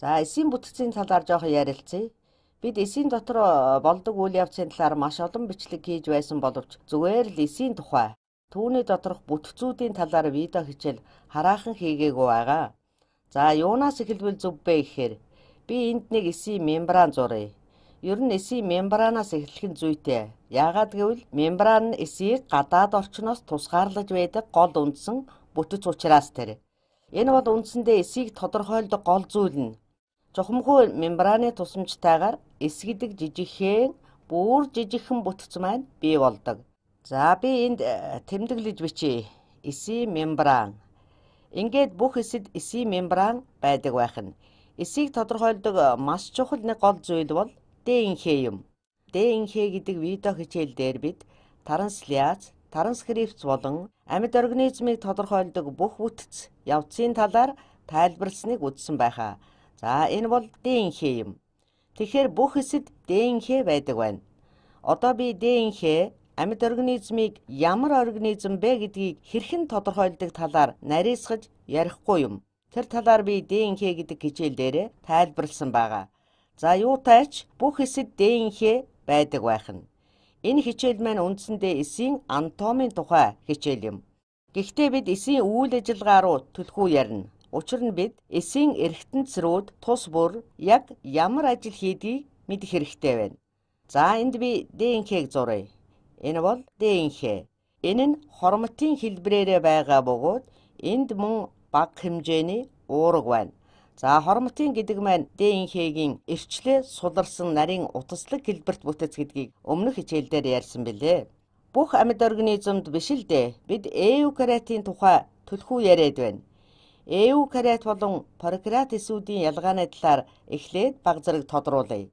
За эсийн бүтцийн талаар жоохон ярилцъя. Бид эсийн дотор э, болдог үйл явцын талаар маш олон бичлэг хийж байсан боловч зүгээр л эсийн тухай түүний доторх бүтцүүдийн талаар видео хичээл хараахан хийгээгүй байгаа. За юунаас эхэлвэл зөв бэ гэхээр би энд нэг эсийн мембран зуръя. Ер нь эсийн мембранаас эхлэх нь зүйтэй. Яагаад гэвэл мембран нь эсийг гадаад орчноос тусгаарлаж байдаг гол үндсэн бүтц учраас тэр. Энэ бол үндсэндээ эсийг тодорхойлдог гол зүйл нь Чухамхүү мембраны тусламжтайгаар эсгэдэг жижигхэн бүр жижигхэн бүтц маань бий болдог. За би энд э, тэмдэглэж бичье. Эсийн мембран. Ингээд бүх эсэд эсийн мембран байдаг байх нь. Эсийг тодорхойлдог э, маш чухал нэг гол зүйл бол ДНХ юм. ДНХ гэдэг видео хичээл дээр бид транслиац, транскрипц болон амьд организмыг тодорхойлдог бүх бүтц явцын талаар тайлбарласныг үзсэн байхаа. За энэ бол ДНХ юм. Тэгэхээр бүх эсэд ДНХ байдаг байна. Одоо би ДНХ амьд организмыг ямар организм бэ гэдгийг хэрхэн тодорхойлдог талаар нарийсгаж ярихгүй юм. Тэр талаар би ДНХ гэдэг хичээл дээрээ тайлбарлсан байгаа. За юутайч бүх эсэд ДНХ байдаг байх нь. Энэ хичээл маань үндсэндээ эсийн анатомийн тухай хичээл юм. Гэхдээ бид эсийн үйл ажиллагаа руу төлхөө ярина. Учир нь бид эсийн эргэтэнцрүүд тус бүр яг ямар ажил хийдгийг мэдэх хэрэгтэй байна. За энд би ДНХ-г зуръя. Энэ бол ДНХ. Энэ нь хормтын хэлбрээрээ байгаа бөгөөд энд мөн баг хэмжээний уурэг байна. За хормтын гэдэг маань ДНХ-гийн эрчлээ суларсан нарийн утаслаг хэлбэрт бүтэц гэдгийг өмнөх хичээлдээр ярьсан билээ. Бүх амьд организмд биш л дээ. Бид эукариотын тухай төлхөө яриад байна. Эукариот болон прокарат эсүүдийн ялгааны талаар эхлээд баг зэрэг тодруулъя.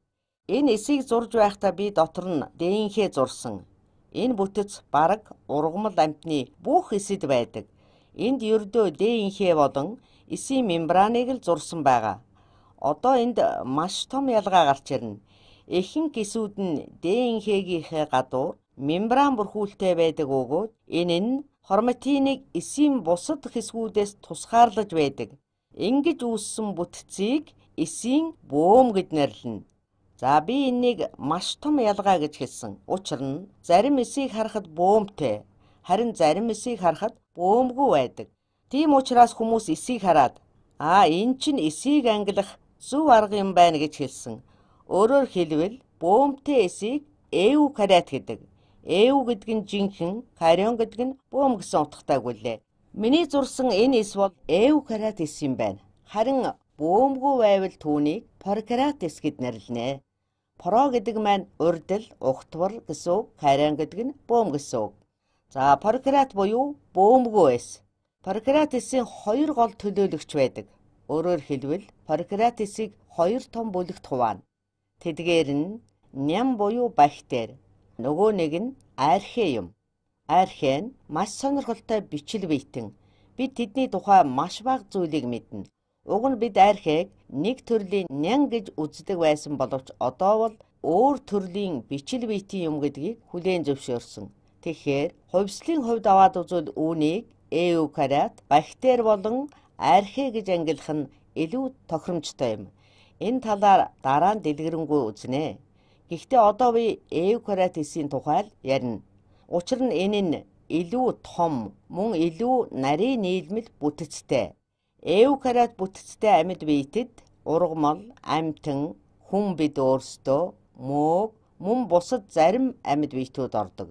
Энэ эсийг зурж байхдаа би дотор нь дээхээ зурсан. Энэ бүтц бараг ургамал амтны бүх эсэд байдаг. Энд ердөө дээхээ болон эсийн мембраныг л зурсан байгаа. Одоо энд маш том ялгаа гарч ирнэ. Ихэнх эсүүд нь ДНХ-гийнхээ гадуур мембран бүрхүүлтэй байдаг өгөөд энэ нь хорматиныг эсийн бусад хэсгүүдээс тусгаарлаж байдаг. Ингэж үүссэн бүтцийг эсийн бөөм гэж нэрлэнэ. За би энийг маш том ялгаа гэж хэлсэн. Учир нь зарим эсийг харахад бөөмтэй, харин зарим эсийг харахад бөөмгүй байдаг. Тийм учраас хүмүүс эсийг хараад аа эн чинь эсийг ангилах зөв арга юм байна гэж хэлсэн. Өөрөөр хэлбэл бөөмтэй эсийг эвкариат гэдэг. Эв гэдэг нь жинхэнэ, Карион гэдэг нь бөөм гэсэн утгатай гүйлээ. Миний зурсан энэ эс бол Эв карат эс юм байна. Харин бөөмгүй байвал түүнийг Прокарат эс гэд нэрлэнэ. Про гэдэг маань урдл, ухтвар гэсэн үг, Карион гэдэг нь бөөм гэсэн үг. За, Прокарат буюу бөөмгүй эс. Прокарат эсийн хоёр гол төлөөлөгч байдаг. Өөрөөр хэлбэл Прократисыг хоёр том бүлэгт хуваана. Тэдгээр нь ням буюу бактери, Нөгөө нэг нь архэ юм. Архэ нь маш сонирхолтой бичил биетэн. Бид тэдний тухай маш бага зүйлийг мэднэ. Уг нь бид архийг нэг төрлийн нян гэж үздэг байсан боловч одоо бол өөр төрлийн бичил биетийн юм гэдгийг хүлээн зөвшөөрсөн. Тэгэхээр хувьслын хувьд аваад үзвэл үүнийг эукариот, бактери болон архэ гэж ангилах нь илүү тохиромжтой юм. Энэ талаар дараа нь дэлгэрэнгүй үзнэ. Гэхдээ одоо би эвкаратисийн тухай ярина. Учир нь энэ нь илүү том, мөн илүү нарийн нийлмэл бүтцтэй. Эвкарат бүтцтэй амьд биетэд ургамал, амьтан, хүн бид өөрсдөө, мөөг, мөн бусад зарим амьд биетүүд ордог.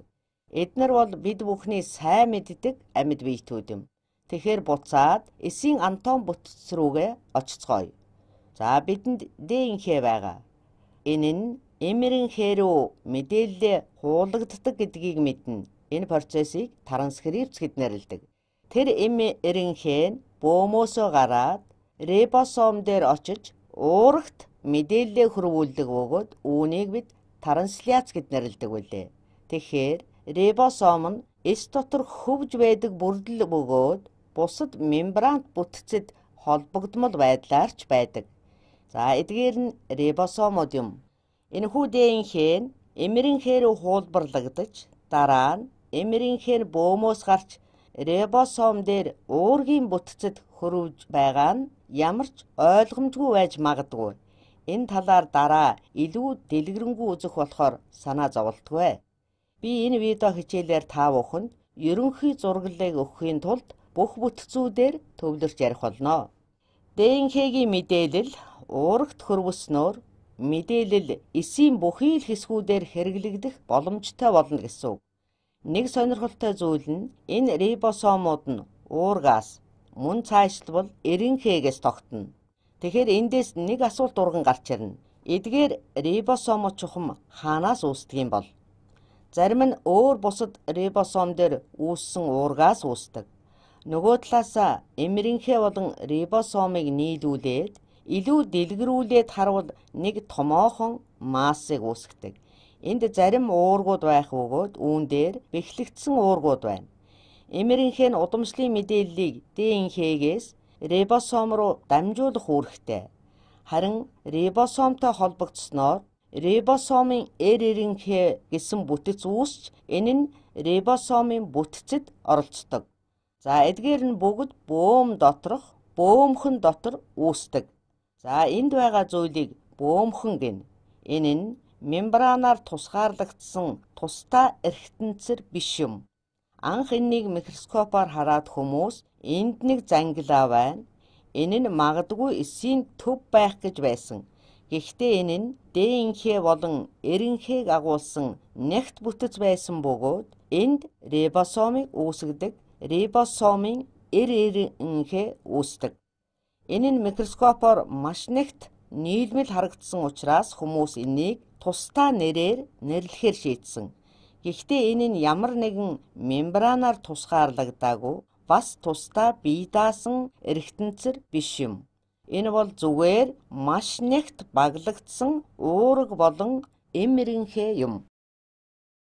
Эднэр бол бид бүхний сайн мэддэг амьд биетүүд юм. Тэгэхэр буцаад эсийн антон бүтц рүүгээ очицгоё. За бидэнд Д инхээ байгаа. Энэ нь эмэрийн хэрүү мэдээлэл хуулагддаг гэдгийг мэднэ. Энэ процессыг транскрипц гэд нэрлэдэг. Тэр эмэрийн хэн бөөмөөсөө гараад рибосом дээр очиж уурагт мэдээлэл хөрвүүлдэг бөгөөд үүнийг бид трансляц гэд нэрлэдэг үлээ. Тэгэхээр рибосом нь эс дотор хөвж байдаг бүрдэл бөгөөд бусад мембрант бүтцэд холбогдмол байдлаар ч байдаг. За эдгээр нь рибосомод юм. Энэхүүдийнхээ эмэрэнхээр хуулбарлагдаж дараа нь эмэрэнхээр бөөмөөс гарч рибосом дээр уургийн бүтцэд хөрвж байгаа нь ямар ч ойлгомжгүй байж магадгүй. Энэ талаар дараа илүү дэлгэрэнгүй үзэх болохоор санаа зовлтгүй. Би энэ видео хичээлээр та бүхэнд ерөнхий зураглалыг өгөхийн тулд бүх бүтцүүдээр төвлөрч ярих болно. ДНХ-гийн мэдээлэл уурагт хөрвснөөр мэдээлэл эсийн бүхий л хэсгүүдээр хэрэглэгдэх боломжтой болно гэсэн үг. Нэг сонирхолтой зүйл нь энэ рибосомууд нь уургаас мөн цаашлбал эринхээс тогтно. Тэгэхээр эндээс нэг асуулт урган гарч ирнэ. Эдгээр рибосом чухам хаанаас үүсдэг юм бол? Зарим нь өөр бусад рибосом дээр үүссэн уургаас үүсдэг. Нөгөө талаас эмринхэ болон рибосомыг нийлүүлээд илүү дэлгэрүүлээд харуул нэг томоохон массыг үүсгэдэг. Энд зарим уургууд байх бөгөөд үүн дээр бэхлэгдсэн уургууд байна. Эмэрийнхээ нь удамшлын мэдээллийг ДНХ-гээс рибосом руу дамжуулах үүрэгтэй. Харин рибосомтой холбогдсноор рибосомын RRNK гэсэн бүтц үүсч энэ нь рибосомын бүтцэд оролцдог. За эдгээр нь бүгд бөөм доторх бөөмхөн дотор үүсдэг. За энд байгаа зүйлийг бөөмхөн гэнэ. Энэ нь мембранаар тусгаарлагдсан тусдаа эргэтэнцэр биш юм. Анх энэнийг микроскопоор хараад хүмүүс энд нэг зангилаа байна. Энэ нь магадгүй эсийн төв байх гэж байсан. Гэхдээ энэ нь Д-инхээ болон Р-инхээг агуулсан нэгт бүтэц байсан бөгөөд энд рибосомыг үүсгэдэг рибосомын эр-эр-инхээ үүсдэг. Энэ нь микроскопоор маш нэгт нийлмэл харагдсан учраас хүмүүс энийг тусдаа нэрээр нэрлэхээр шийдсэн. Гэхдээ энэ нь ямар нэгэн мембранаар тусгаарлагдаагүй бас тусдаа бие даасан эргэтэнцэр биш юм. Энэ бол зүгээр маш нэгт баглагдсан уурэг болон эмэрэнхээ юм.